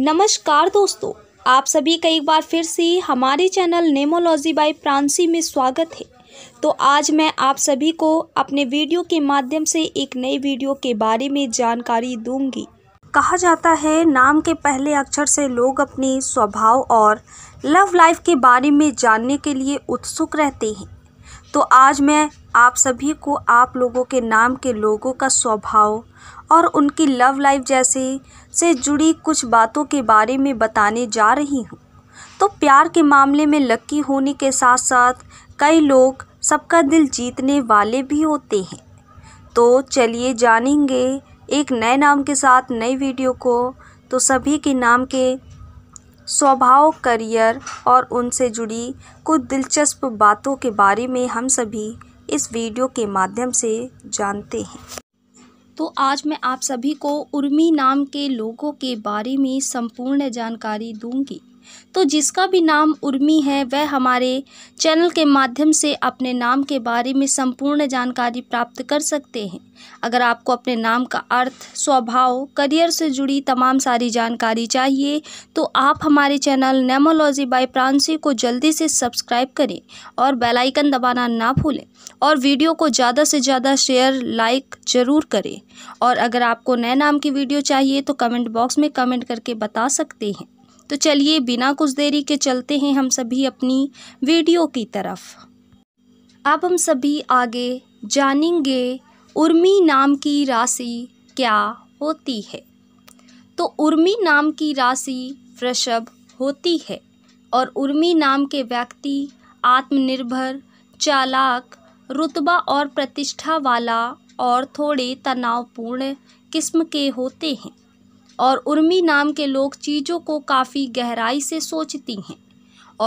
नमस्कार दोस्तों आप सभी का एक बार फिर से हमारे चैनल नेमोलॉजी बाय प्रांसी में स्वागत है तो आज मैं आप सभी को अपने वीडियो के माध्यम से एक नई वीडियो के बारे में जानकारी दूंगी कहा जाता है नाम के पहले अक्षर से लोग अपने स्वभाव और लव लाइफ के बारे में जानने के लिए उत्सुक रहते हैं तो आज मैं आप सभी को आप लोगों के नाम के लोगों का स्वभाव और उनकी लव लाइफ जैसे से जुड़ी कुछ बातों के बारे में बताने जा रही हूँ तो प्यार के मामले में लकी होने के साथ साथ कई लोग सबका दिल जीतने वाले भी होते हैं तो चलिए जानेंगे एक नए नाम के साथ नई वीडियो को तो सभी के नाम के स्वभाव करियर और उनसे जुड़ी कुछ दिलचस्प बातों के बारे में हम सभी इस वीडियो के माध्यम से जानते हैं तो आज मैं आप सभी को उर्मी नाम के लोगों के बारे में संपूर्ण जानकारी दूंगी तो जिसका भी नाम उर्मी है वह हमारे चैनल के माध्यम से अपने नाम के बारे में संपूर्ण जानकारी प्राप्त कर सकते हैं अगर आपको अपने नाम का अर्थ स्वभाव करियर से जुड़ी तमाम सारी जानकारी चाहिए तो आप हमारे चैनल नेमोलॉजी बाय प्रांसी को जल्दी से सब्सक्राइब करें और बेल आइकन दबाना ना भूलें और वीडियो को ज़्यादा से ज़्यादा शेयर लाइक ज़रूर करें और अगर आपको नए नाम की वीडियो चाहिए तो कमेंट बॉक्स में कमेंट करके बता सकते हैं तो चलिए बिना कुछ देरी के चलते हैं हम सभी अपनी वीडियो की तरफ अब हम सभी आगे जानेंगे उर्मी नाम की राशि क्या होती है तो उर्मी नाम की राशि वृषभ होती है और उर्मी नाम के व्यक्ति आत्मनिर्भर चालाक रुतबा और प्रतिष्ठा वाला और थोड़े तनावपूर्ण किस्म के होते हैं और उर्मी नाम के लोग चीज़ों को काफ़ी गहराई से सोचती हैं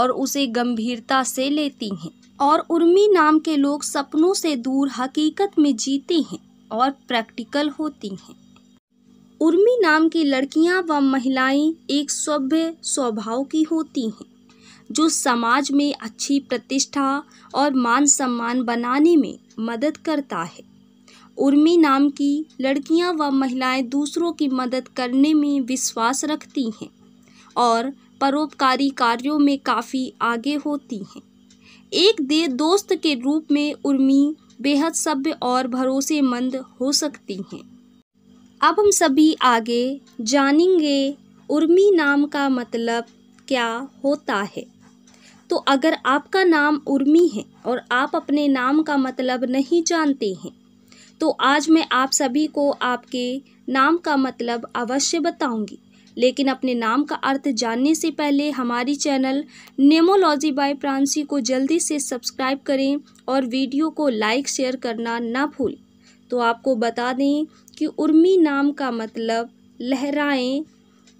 और उसे गंभीरता से लेती हैं और उर्मी नाम के लोग सपनों से दूर हकीकत में जीते हैं और प्रैक्टिकल होती हैं उर्मी नाम की लड़कियां व महिलाएं एक सभ्य स्वभाव की होती हैं जो समाज में अच्छी प्रतिष्ठा और मान सम्मान बनाने में मदद करता है उर्मी नाम की लड़कियां व महिलाएं दूसरों की मदद करने में विश्वास रखती हैं और परोपकारी कार्यों में काफ़ी आगे होती हैं एक दे दोस्त के रूप में उर्मी बेहद सभ्य और भरोसेमंद हो सकती हैं अब हम सभी आगे जानेंगे उर्मी नाम का मतलब क्या होता है तो अगर आपका नाम उर्मी है और आप अपने नाम का मतलब नहीं जानते हैं तो आज मैं आप सभी को आपके नाम का मतलब अवश्य बताऊंगी लेकिन अपने नाम का अर्थ जानने से पहले हमारी चैनल नेमोलॉजी बाय प्रांसी को जल्दी से सब्सक्राइब करें और वीडियो को लाइक शेयर करना ना भूलें तो आपको बता दें कि उर्मी नाम का मतलब लहराएं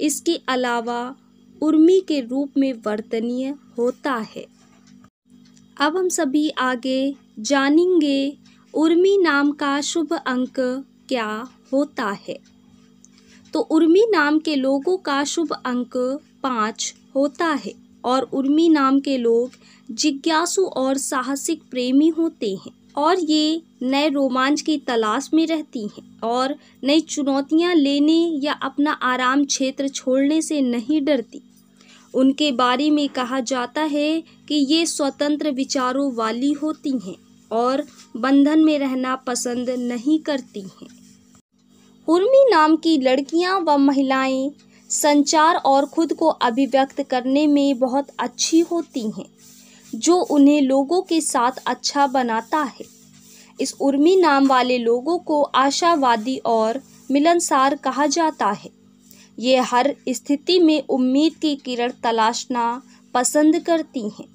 इसके अलावा उर्मी के रूप में वर्तनीय होता है अब हम सभी आगे जानेंगे उर्मी नाम का शुभ अंक क्या होता है तो उर्मी नाम के लोगों का शुभ अंक पाँच होता है और उर्मी नाम के लोग जिज्ञासु और साहसिक प्रेमी होते हैं और ये नए रोमांच की तलाश में रहती हैं और नई चुनौतियां लेने या अपना आराम क्षेत्र छोड़ने से नहीं डरती उनके बारे में कहा जाता है कि ये स्वतंत्र विचारों वाली होती हैं और बंधन में रहना पसंद नहीं करती हैं उर्मी नाम की लड़कियां व महिलाएं संचार और खुद को अभिव्यक्त करने में बहुत अच्छी होती हैं जो उन्हें लोगों के साथ अच्छा बनाता है इस उर्मी नाम वाले लोगों को आशावादी और मिलनसार कहा जाता है ये हर स्थिति में उम्मीद की किरण तलाशना पसंद करती हैं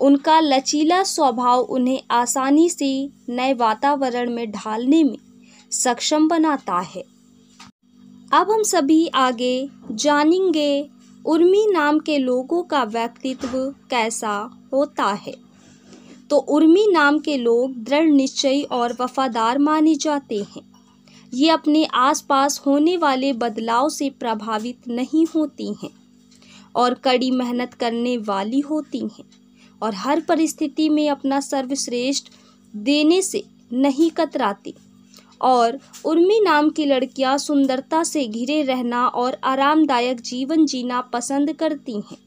उनका लचीला स्वभाव उन्हें आसानी से नए वातावरण में ढालने में सक्षम बनाता है अब हम सभी आगे जानेंगे उर्मी नाम के लोगों का व्यक्तित्व कैसा होता है तो उर्मी नाम के लोग दृढ़ निश्चयी और वफादार माने जाते हैं ये अपने आसपास होने वाले बदलाव से प्रभावित नहीं होती हैं और कड़ी मेहनत करने वाली होती हैं और हर परिस्थिति में अपना सर्वश्रेष्ठ देने से नहीं कतराती और उर्मी नाम की लड़कियां सुंदरता से घिरे रहना और आरामदायक जीवन जीना पसंद करती हैं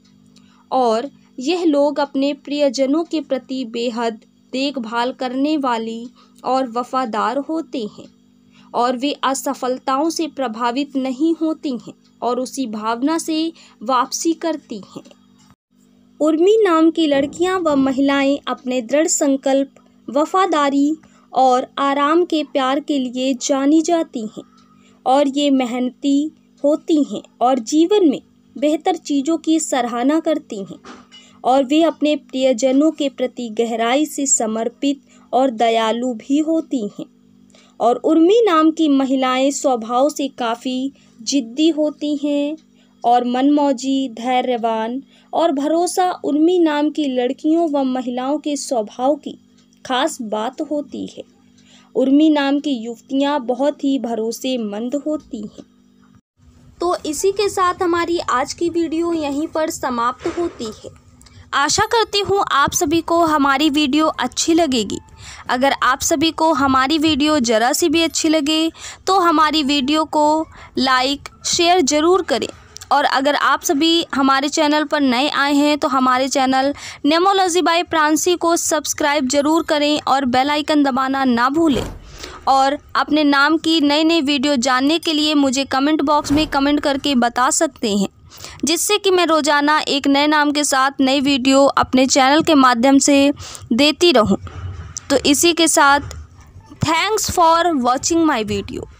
और यह लोग अपने प्रियजनों के प्रति बेहद देखभाल करने वाली और वफादार होते हैं और वे असफलताओं से प्रभावित नहीं होती हैं और उसी भावना से वापसी करती हैं उर्मी नाम की लड़कियां व महिलाएं अपने दृढ़ संकल्प वफादारी और आराम के प्यार के लिए जानी जाती हैं और ये मेहनती होती हैं और जीवन में बेहतर चीज़ों की सराहना करती हैं और वे अपने प्रियजनों के प्रति गहराई से समर्पित और दयालु भी होती हैं और उर्मी नाम की महिलाएं स्वभाव से काफ़ी जिद्दी होती हैं और मनमौजी धैर्यवान और भरोसा उर्मी नाम की लड़कियों व महिलाओं के स्वभाव की खास बात होती है उर्मी नाम की युवतियाँ बहुत ही भरोसेमंद होती हैं तो इसी के साथ हमारी आज की वीडियो यहीं पर समाप्त होती है आशा करती हूँ आप सभी को हमारी वीडियो अच्छी लगेगी अगर आप सभी को हमारी वीडियो ज़रा सी भी अच्छी लगे तो हमारी वीडियो को लाइक शेयर ज़रूर करें और अगर आप सभी हमारे चैनल पर नए आए हैं तो हमारे चैनल नेमोलॉजी बाय प्रांसी को सब्सक्राइब जरूर करें और बेल आइकन दबाना ना भूलें और अपने नाम की नई नई वीडियो जानने के लिए मुझे कमेंट बॉक्स में कमेंट करके बता सकते हैं जिससे कि मैं रोज़ाना एक नए नाम के साथ नई वीडियो अपने चैनल के माध्यम से देती रहूँ तो इसी के साथ thanks for watching my video